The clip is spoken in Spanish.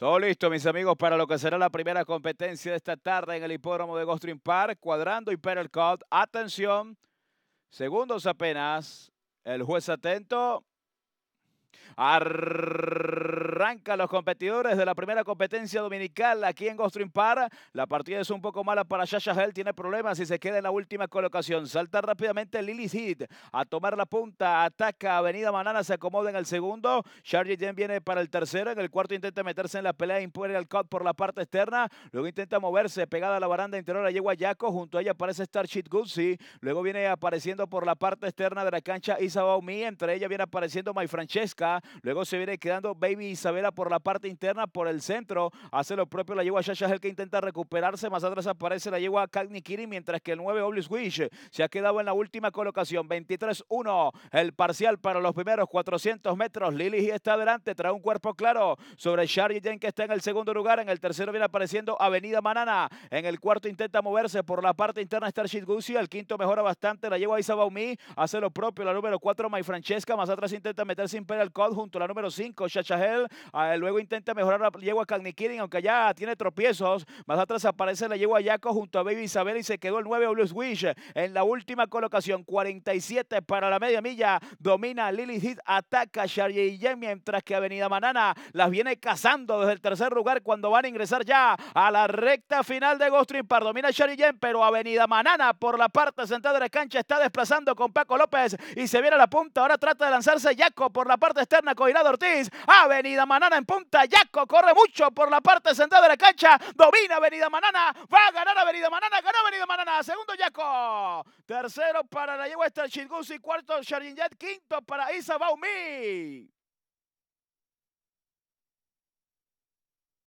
Todo listo, mis amigos, para lo que será la primera competencia de esta tarde en el hipódromo de Gulfstream Park, cuadrando y Cut. Atención, segundos apenas. El juez atento. Arr arranca los competidores de la primera competencia dominical aquí en Ghost para La partida es un poco mala para Shasha Hell. Tiene problemas y se queda en la última colocación. Salta rápidamente Lily Heat a tomar la punta. Ataca Avenida Manana. Se acomoda en el segundo. Charlie Jen viene para el tercero. En el cuarto intenta meterse en la pelea. al Cut por la parte externa. Luego intenta moverse. Pegada a la baranda interior. a Yeguayaco Yaco. Junto a ella aparece Starship Guzzi. Luego viene apareciendo por la parte externa de la cancha Isa Entre ella viene apareciendo May Francesca. Luego se viene quedando Baby vela por la parte interna, por el centro. Hace lo propio la yegua Shasha que intenta recuperarse. Más atrás aparece la yegua Kiri, mientras que el 9 Oblis Wish se ha quedado en la última colocación. 23-1 el parcial para los primeros 400 metros. Lili está adelante, trae un cuerpo claro sobre Charlie Jen que está en el segundo lugar. En el tercero viene apareciendo Avenida Manana. En el cuarto intenta moverse por la parte interna Starship Guzzi. El quinto mejora bastante. La yegua Isa Baumi hace lo propio. La número 4 May Francesca. Más atrás intenta meterse en el Cod junto a la número 5 Shachahel. Ah, luego intenta mejorar la yegua Cagniquirin, aunque ya tiene tropiezos. Más atrás aparece la a Yaco junto a Baby Isabel y se quedó el 9 Blues Wish en la última colocación. 47 para la media milla. Domina Lily Hit, ataca Charlie Yen, mientras que Avenida Manana las viene cazando desde el tercer lugar cuando van a ingresar ya a la recta final de Ghost Par. Domina Charlie Yen, pero Avenida Manana por la parte central de la cancha está desplazando con Paco López y se viene a la punta. Ahora trata de lanzarse Yaco por la parte externa. con Irado Ortiz. Avenida Manana en punta. Yaco corre mucho por la parte central de la cancha. Domina Avenida Manana. Va a ganar Avenida Manana. Ganó Avenida Manana. Segundo Yaco. Tercero para la yegua Cuarto Sharinjet. Quinto para Isa Baumi.